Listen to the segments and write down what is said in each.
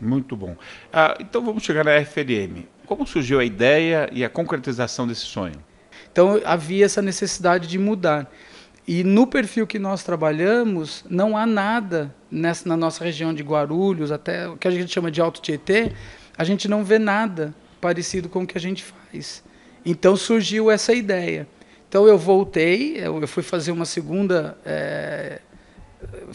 Muito bom. Ah, então vamos chegar na FLM. Como surgiu a ideia e a concretização desse sonho? Então havia essa necessidade de mudar. E no perfil que nós trabalhamos, não há nada nessa, na nossa região de Guarulhos, até o que a gente chama de Alto Tietê, a gente não vê nada parecido com o que a gente faz. Então surgiu essa ideia. Então eu voltei, eu fui fazer uma segunda é,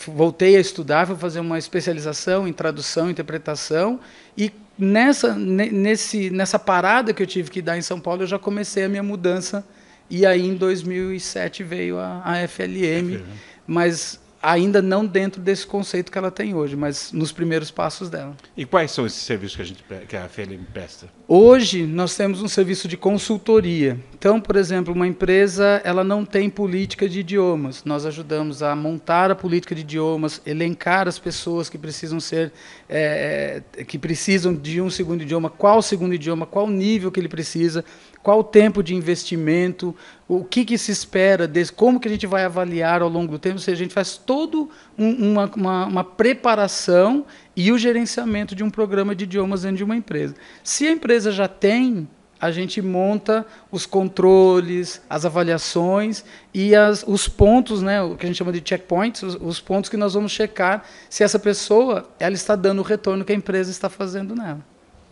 voltei a estudar, vou fazer uma especialização em tradução, interpretação e nessa nesse nessa parada que eu tive que dar em São Paulo, eu já comecei a minha mudança e aí em 2007 veio a, a FLM, FLM, mas ainda não dentro desse conceito que ela tem hoje, mas nos primeiros passos dela. E quais são esses serviços que a gente que a FLM presta? Hoje nós temos um serviço de consultoria então, por exemplo, uma empresa ela não tem política de idiomas. Nós ajudamos a montar a política de idiomas, elencar as pessoas que precisam ser, é, que precisam de um segundo idioma, qual segundo idioma, qual nível que ele precisa, qual o tempo de investimento, o que, que se espera, desse, como que a gente vai avaliar ao longo do tempo. Ou seja, a gente faz toda um, uma, uma, uma preparação e o gerenciamento de um programa de idiomas dentro de uma empresa. Se a empresa já tem a gente monta os controles, as avaliações e as, os pontos, né, o que a gente chama de checkpoints, os, os, pontos que nós vamos checar se essa pessoa ela está dando o retorno que a empresa está fazendo nela.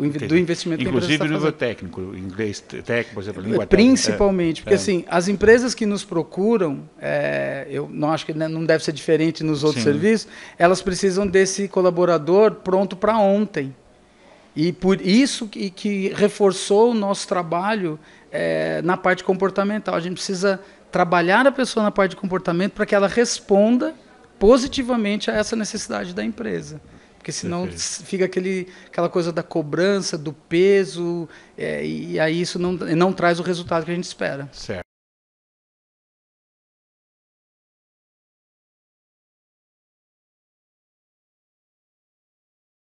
Entendi. do investimento Inclusive que a empresa está nível técnico, inglês técnico, por exemplo, língua Principalmente, técnica. porque é. assim, as empresas que nos procuram, é, eu não acho que né, não deve ser diferente nos outros Sim. serviços, elas precisam desse colaborador pronto para ontem. E por isso que, que reforçou o nosso trabalho é, na parte comportamental. A gente precisa trabalhar a pessoa na parte de comportamento para que ela responda positivamente a essa necessidade da empresa. Porque senão Perfeito. fica aquele, aquela coisa da cobrança, do peso, é, e aí isso não, não traz o resultado que a gente espera. Certo.